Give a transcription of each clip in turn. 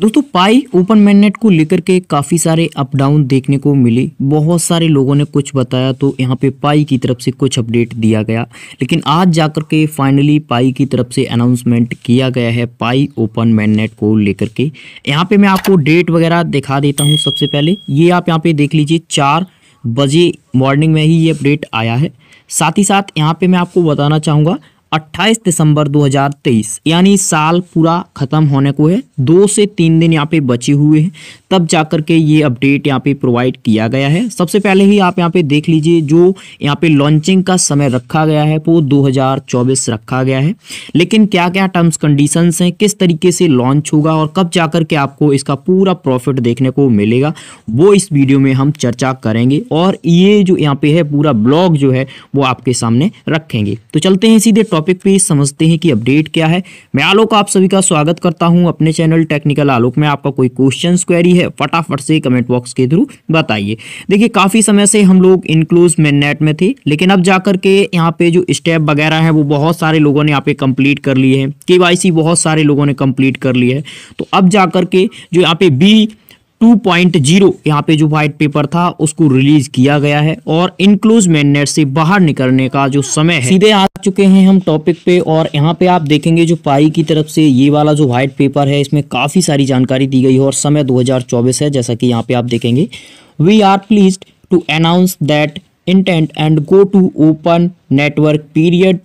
दोस्तों पाई ओपन मैंडनेट को लेकर के काफ़ी सारे अप डाउन देखने को मिले बहुत सारे लोगों ने कुछ बताया तो यहाँ पे पाई की तरफ से कुछ अपडेट दिया गया लेकिन आज जाकर के फाइनली पाई की तरफ से अनाउंसमेंट किया गया है पाई ओपन मैंडनेट को लेकर के यहाँ पे मैं आपको डेट वगैरह दिखा देता हूँ सबसे पहले ये आप यहाँ पे देख लीजिए चार बजे मॉर्निंग में ही ये अपडेट आया है साथ ही साथ यहाँ पे मैं आपको बताना चाहूँगा 28 दिसंबर 2023 यानी साल पूरा ख़त्म होने को है दो से तीन दिन यहाँ पे बचे हुए हैं तब जाकर के ये अपडेट यहाँ पे प्रोवाइड किया गया है सबसे पहले ही आप यहाँ पे देख लीजिए जो यहाँ पे लॉन्चिंग का समय रखा गया है वो 2024 रखा गया है लेकिन क्या क्या टर्म्स कंडीशंस हैं किस तरीके से लॉन्च होगा और कब जाकर के आपको इसका पूरा प्रॉफिट देखने को मिलेगा वो इस वीडियो में हम चर्चा करेंगे और ये जो यहाँ पे है पूरा ब्लॉग जो है वो आपके सामने रखेंगे तो चलते हैं सीधे टॉपिक पे समझते हैं कि अपडेट क्या है मैं आलोक आप सभी का स्वागत करता हूं अपने चैनल टेक्निकल आलोक में आपका कोई क्वेश्चन क्वेरी है फटाफट से कमेंट बॉक्स के थ्रू बताइए देखिए काफ़ी समय से हम लोग इनक्लूज में नेट में थे लेकिन अब जाकर के यहाँ पे जो स्टेप वगैरह है वो बहुत सारे लोगों ने यहाँ पे कंप्लीट कर लिए हैं के बहुत सारे लोगों ने कंप्लीट कर लिए है तो अब जाकर के जो यहाँ पे बी 2.0 यहाँ पे जो व्हाइट पेपर था उसको रिलीज किया गया है और इनक्लोज मैननेट से बाहर निकलने का जो समय है सीधे आ चुके हैं हम टॉपिक पे और यहाँ पे आप देखेंगे जो पाई की तरफ से ये वाला जो व्हाइट पेपर है इसमें काफ़ी सारी जानकारी दी गई है और समय 2024 है जैसा कि यहाँ पे आप देखेंगे we are please to announce that intent and go to open network period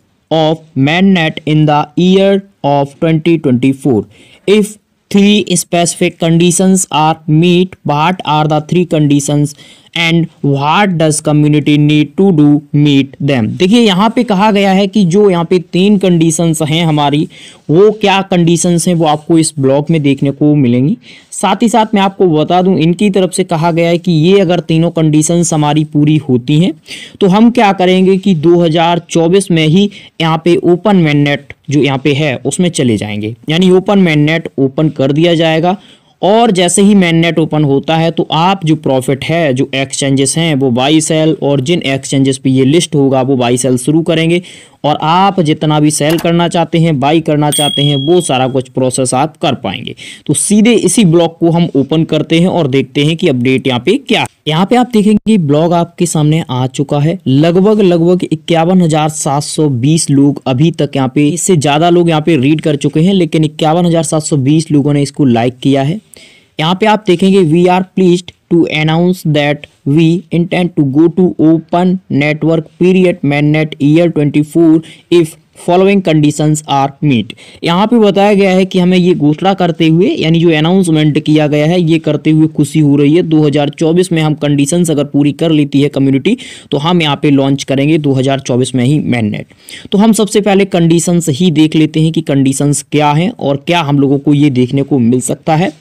net in the of twenty twenty four if three specific conditions are meet what are the three conditions and what does community need to do meet them देखिए यहाँ पे कहा गया है कि जो यहाँ पे तीन कंडीशंस हैं हमारी वो क्या कंडीशंस हैं वो आपको इस ब्लॉग में देखने को मिलेंगी साथ ही साथ मैं आपको बता दूं इनकी तरफ से कहा गया है कि ये अगर तीनों कंडीशंस हमारी पूरी होती हैं तो हम क्या करेंगे कि 2024 में ही यहाँ पे ओपन नेट जो यहाँ पे है उसमें चले जाएंगे यानी ओपन नेट ओपन कर दिया जाएगा और जैसे ही मैननेट ओपन होता है तो आप जो प्रॉफिट है जो एक्सचेंजेस हैं वो बाई सेल और जिन एक्सचेंजेस पे ये लिस्ट होगा वो बाई सेल शुरू करेंगे और आप जितना भी सेल करना चाहते हैं बाई करना चाहते हैं वो सारा कुछ प्रोसेस आप कर पाएंगे तो सीधे इसी ब्लॉग को हम ओपन करते हैं और देखते हैं कि अपडेट यहाँ पे क्या यहाँ पे आप देखेंगे ब्लॉग आपके सामने आ चुका है लगभग लगभग इक्यावन हजार सात सौ बीस लोग अभी तक यहाँ पे इससे ज़्यादा लोग यहाँ पे रीड कर चुके हैं लेकिन इक्यावन हजार सात सौ बीस लोगों ने इसको लाइक किया है यहाँ पे आप देखेंगे we are pleased to announce that we intend to go to open network period mainnet year 24 if following conditions are meet यहाँ पे बताया गया है कि हमें ये घोषणा करते हुए यानी जो अनाउंसमेंट किया गया है ये करते हुए खुशी हो रही है 2024 में हम कंडीशंस अगर पूरी कर लेती है कम्युनिटी तो हम यहाँ पे लॉन्च करेंगे 2024 में ही मैननेट तो हम सबसे पहले कंडीशंस ही देख लेते हैं कि कंडीशंस क्या हैं और क्या हम लोगों को ये देखने को मिल सकता है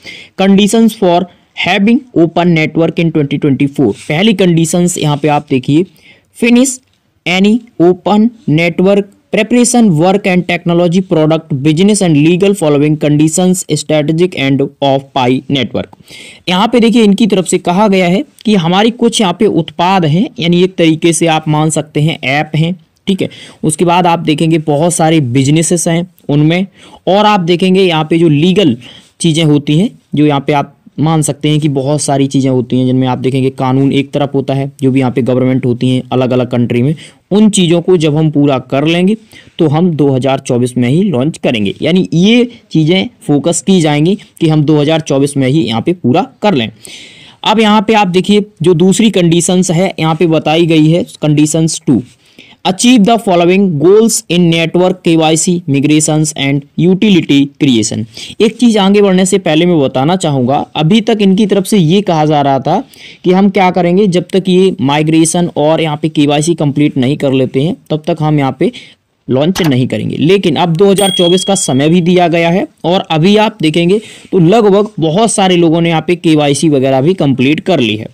conditions for having open network in 2024 पहली कंडीशंस यहाँ पे आप देखिए finish any open network preparation work and technology product business and legal following condition strategic and of Pi network यहाँ पे देखिए इनकी तरफ से कहा गया है कि हमारी कुछ यहाँ पे उत्पाद हैं यानी एक तरीके से आप मान सकते हैं ऐप हैं ठीक है उसके बाद आप देखेंगे बहुत सारे बिजनेसेस हैं उनमें और आप देखेंगे यहाँ पे जो लीगल चीज़ें होती हैं जो यहाँ पे आप मान सकते हैं कि बहुत सारी चीज़ें होती हैं जिनमें आप देखेंगे कानून एक तरफ होता है जो भी यहाँ पे गवर्नमेंट होती हैं अलग अलग कंट्री में उन चीज़ों को जब हम पूरा कर लेंगे तो हम 2024 में ही लॉन्च करेंगे यानी ये चीज़ें फोकस की जाएंगी कि हम 2024 में ही यहाँ पे पूरा कर लें अब यहाँ पे आप देखिए जो दूसरी कंडीशंस है यहाँ पे बताई गई है conditions to achieve the following goals in network K Y C migration and utility creation एक चीज़ आगे बढ़ने से पहले मैं बताना चाहूंगा अभी तक इनकी तरफ से ये कहा जा रहा था कि हम क्या करेंगे जब तक ये माइग्रेशन और यहाँ पे के वाई सी कंप्लीट नहीं कर लेते हैं तब तक हम यहाँ पे लॉन्च नहीं करेंगे लेकिन अब 2024 का समय भी दिया गया है और अभी आप देखेंगे तो लगभग बहुत सारे लोगों ने यहाँ पे केवाईसी वगैरह भी कंप्लीट कर ली है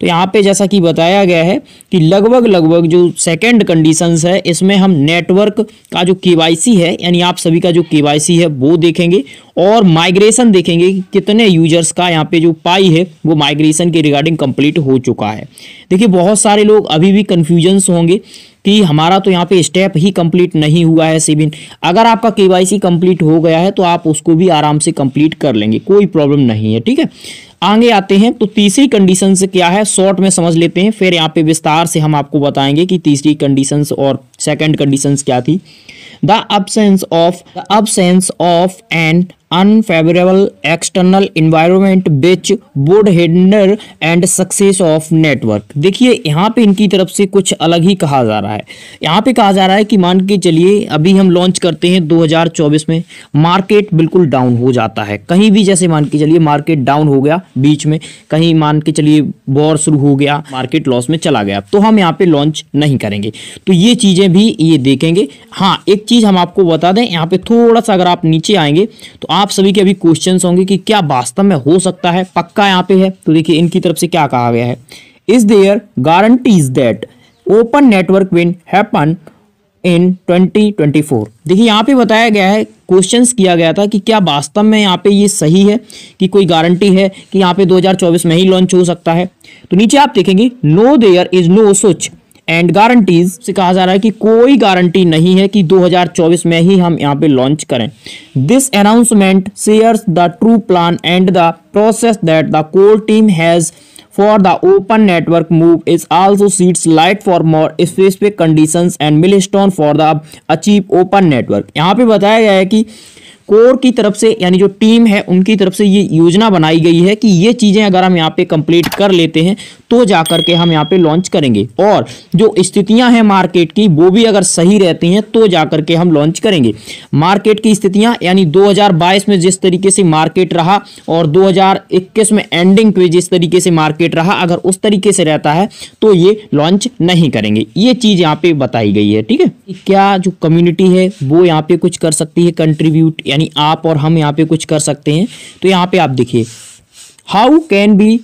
तो यहाँ पे जैसा कि बताया गया है कि लगभग लगभग जो सेकंड कंडीशंस है इसमें हम नेटवर्क का जो केवाईसी है यानी आप सभी का जो केवाईसी है वो देखेंगे और माइग्रेशन देखेंगे कि कितने यूजर्स का यहाँ पे जो पाई है वो माइग्रेशन के रिगार्डिंग कंप्लीट हो चुका है देखिए बहुत सारे लोग अभी भी कन्फ्यूजन्स होंगे कि हमारा तो यहाँ पे स्टेप ही कंप्लीट नहीं हुआ है सिबिन अगर आपका के कंप्लीट हो गया है तो आप उसको भी आराम से कंप्लीट कर लेंगे कोई प्रॉब्लम नहीं है ठीक है आगे आते हैं तो तीसरी कंडीशन क्या है शॉर्ट में समझ लेते हैं फिर यहाँ पे विस्तार से हम आपको बताएंगे कि तीसरी कंडीशन और सेकेंड कंडीशन क्या थी the absence of the absence of and unfavourable external environment which would hinder and success of network देखिए यहाँ पे इनकी तरफ से कुछ अलग ही कहा जा रहा है यहाँ पे कहा जा रहा है कि मान के चलिए अभी हम लॉन्च करते हैं 2024 में मार्केट बिल्कुल डाउन हो जाता है कहीं भी जैसे मान के चलिए मार्केट डाउन हो गया बीच में कहीं मान के चलिए बॉर शुरू हो गया मार्केट लॉस में चला गया तो हम यहाँ पे लॉन्च नहीं करेंगे तो ये चीज़ें भी ये देखेंगे हाँ एक चीज़ हम आपको बता दें यहाँ पे थोड़ा सा अगर आप नीचे आएंगे तो आप सभी के अभी क्वेश्चन होंगे कि क्या वास्तव में हो सकता है पक्का यहाँ पे है तो देखिए इनकी तरफ से क्या कहा गया है is there guarantees that open network will happen in 2024 देखिए यहाँ पे बताया गया है क्वेश्चन किया गया था कि क्या वास्तव में यहाँ पे ये सही है कि कोई गारंटी है कि यहाँ पे 2024 में ही लॉन्च हो सकता है तो नीचे आप देखेंगे no there is no such and guarantees से कहा जा रहा है कि कोई गारंटी नहीं है कि 2024 में ही हम यहां पे लॉन्च करें this announcement share the true plan and the process that the core team has for the open network move is also sheds light for more specific condition and milestone for the achieve open network यहाँ पे बताया गया है कि core की तरफ से यानी जो टीम है उनकी तरफ से ये योजना बनाई गई है कि ये चीज़ें अगर हम यहाँ पे कंप्लीट कर लेते हैं तो जा करके हम यहाँ पे लॉन्च करेंगे और जो स्थितियाँ हैं मार्केट की वो भी अगर सही रहती हैं तो जा करके हम लॉन्च करेंगे मार्केट की स्थितियाँ यानी 2022 में जिस तरीके से मार्केट रहा और 2021 में एंडिंग पे जिस तरीके से मार्केट रहा अगर उस तरीके से रहता है तो ये लॉन्च नहीं करेंगे ये चीज़ यहाँ पे बताई गई है ठीक है क्या जो कम्युनिटी है वो यहाँ पे कुछ कर सकती है कंट्रीब्यूट यानी आप और हम यहाँ पे कुछ कर सकते हैं तो यहाँ पे आप देखिए how can be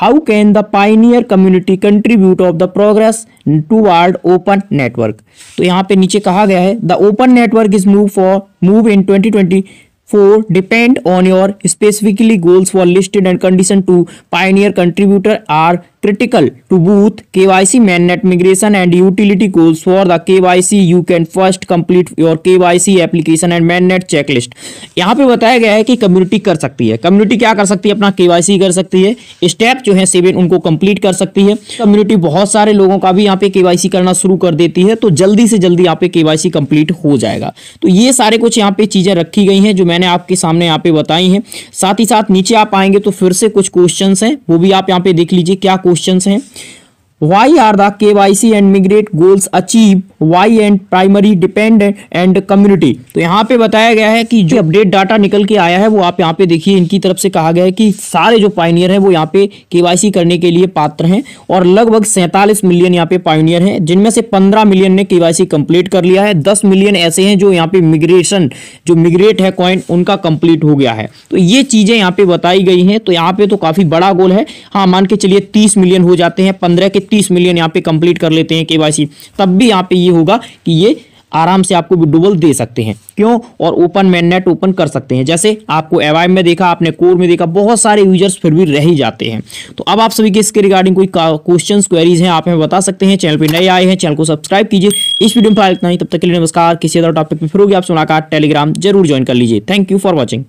how can the pioneer community contribute of the progress toward open network तो यहाँ पे नीचे कहा गया है the open network is move for move in twenty twenty four depend on your specifically goals for listed and condition to pioneer contributor are critical to both K Y C critical to both KYC mainnet migration and utility goals for the KYC you can first complete your KYC application and mainnet checklist यहाँ पे बताया गया है कि community कर सकती है community क्या कर सकती है अपना के वाई सी कर सकती है स्टेप जो है सेवन उनको कंप्लीट कर सकती है कम्युनिटी बहुत सारे लोगों का भी यहाँ पे के वाई सी करना शुरू कर देती है तो जल्दी से जल्दी यहाँ पे के वाई सी कंप्लीट हो जाएगा तो ये सारे कुछ यहाँ पे चीज़ें रखी गई हैं जो मैंने आपके सामने यहाँ पे बताई हैं साथ ही साथ नीचे आप आएंगे तो फिर से कुछ क्वेश्चन हैं वो भी आप यहाँ पे देख लीजिए क्या क्वेश्चन क्वेश्चन हैं the K Y C and migrate goals achieve why and primary depend and community तो यहाँ पे बताया गया है कि जो अपडेट डाटा निकल के आया है वो आप यहाँ पे देखिए इनकी तरफ से कहा गया है कि सारे जो पाइनियर हैं वो यहाँ पे सी करने के लिए पात्र हैं और लगभग सैंतालीस मिलियन यहाँ पे पाइनियर हैं जिनमें से पंद्रह मिलियन ने सी कंप्लीट कर लिया है दस मिलियन ऐसे हैं जो यहाँ पे मिग्रेशन जो मिग्रेट है कॉइन उनका कंप्लीट हो गया है तो ये चीज़ें यहाँ पे बताई गई हैं तो यहाँ पे तो काफ़ी बड़ा गोल है हाँ मान के चलिए तीस मिलियन हो जाते हैं पंद्रह के इकतीस मिलियन यहाँ पे कंप्लीट कर लेते हैं के तब भी यहाँ पे ये होगा कि ये आराम से आपको विड्रोवल दे सकते हैं क्यों और ओपन नेट ओपन कर सकते हैं जैसे आपको एवाइम में देखा आपने कोर में देखा बहुत सारे यूजर्स फिर भी रह ही जाते हैं तो अब आप सभी के इसके रिगार्डिंग कोई क्वेश्चन क्वेरीज हैं आप हमें बता सकते हैं चैनल पे नए आए हैं चैनल को सब्सक्राइब कीजिए इस वीडियो में फिलहाल इतना ही तब तक के लिए नमस्कार किसी अदर टॉपिक में फिर होगी आप सुनाकर टेलीग्राम जरूर ज्वाइन कर लीजिए थैंक यू फॉर वॉचिंग